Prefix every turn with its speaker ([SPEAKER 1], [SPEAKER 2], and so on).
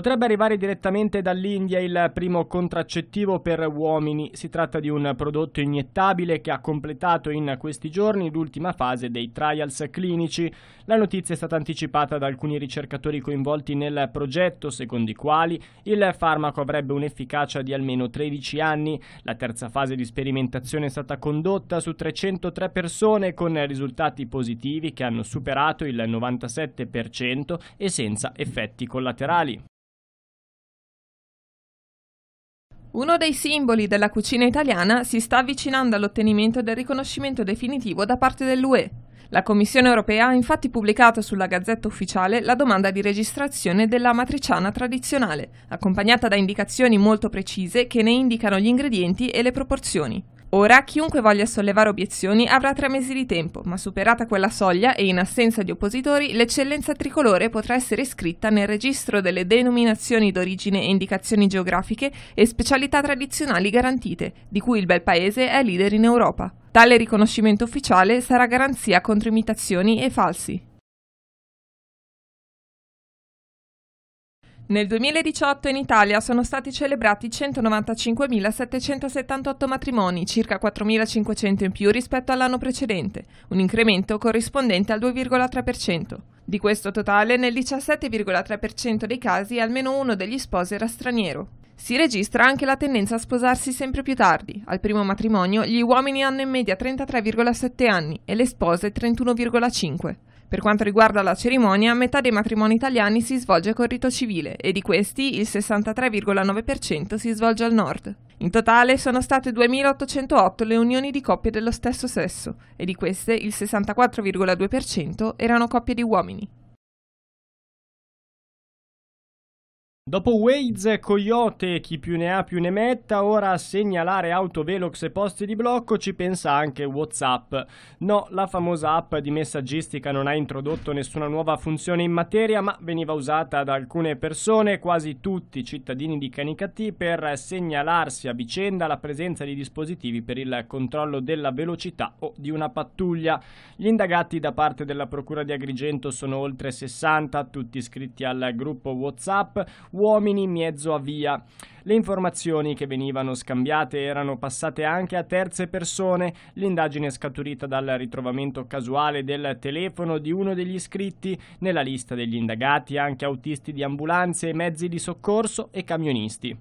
[SPEAKER 1] Potrebbe arrivare direttamente dall'India il primo contraccettivo per uomini. Si tratta di un prodotto iniettabile che ha completato in questi giorni l'ultima fase dei trials clinici. La notizia è stata anticipata da alcuni ricercatori coinvolti nel progetto, secondo i quali il farmaco avrebbe un'efficacia di almeno 13 anni. La terza fase di sperimentazione è stata condotta su 303 persone con risultati positivi che hanno superato il 97% e senza effetti collaterali.
[SPEAKER 2] Uno dei simboli della cucina italiana si sta avvicinando all'ottenimento del riconoscimento definitivo da parte dell'UE. La Commissione europea ha infatti pubblicato sulla Gazzetta Ufficiale la domanda di registrazione della matriciana tradizionale, accompagnata da indicazioni molto precise che ne indicano gli ingredienti e le proporzioni. Ora chiunque voglia sollevare obiezioni avrà tre mesi di tempo, ma superata quella soglia e in assenza di oppositori, l'eccellenza tricolore potrà essere iscritta nel registro delle denominazioni d'origine e indicazioni geografiche e specialità tradizionali garantite, di cui il bel paese è leader in Europa. Tale riconoscimento ufficiale sarà garanzia contro imitazioni e falsi. Nel 2018 in Italia sono stati celebrati 195.778 matrimoni, circa 4.500 in più rispetto all'anno precedente, un incremento corrispondente al 2,3%. Di questo totale, nel 17,3% dei casi almeno uno degli sposi era straniero. Si registra anche la tendenza a sposarsi sempre più tardi. Al primo matrimonio gli uomini hanno in media 33,7 anni e le spose 31,5. Per quanto riguarda la cerimonia, metà dei matrimoni italiani si svolge con rito civile e di questi il 63,9% si svolge al nord. In totale sono state 2.808 le unioni di coppie dello stesso sesso e di queste il 64,2% erano coppie di uomini.
[SPEAKER 1] Dopo Waze, Coyote, chi più ne ha più ne metta, ora a segnalare autovelox e posti di blocco ci pensa anche Whatsapp. No, la famosa app di messaggistica non ha introdotto nessuna nuova funzione in materia, ma veniva usata da alcune persone, quasi tutti cittadini di Canicattì, per segnalarsi a vicenda la presenza di dispositivi per il controllo della velocità o di una pattuglia. Gli indagati da parte della Procura di Agrigento sono oltre 60, tutti iscritti al gruppo Whatsapp uomini in mezzo a via. Le informazioni che venivano scambiate erano passate anche a terze persone. L'indagine scaturita dal ritrovamento casuale del telefono di uno degli iscritti nella lista degli indagati anche autisti di ambulanze mezzi di soccorso e camionisti.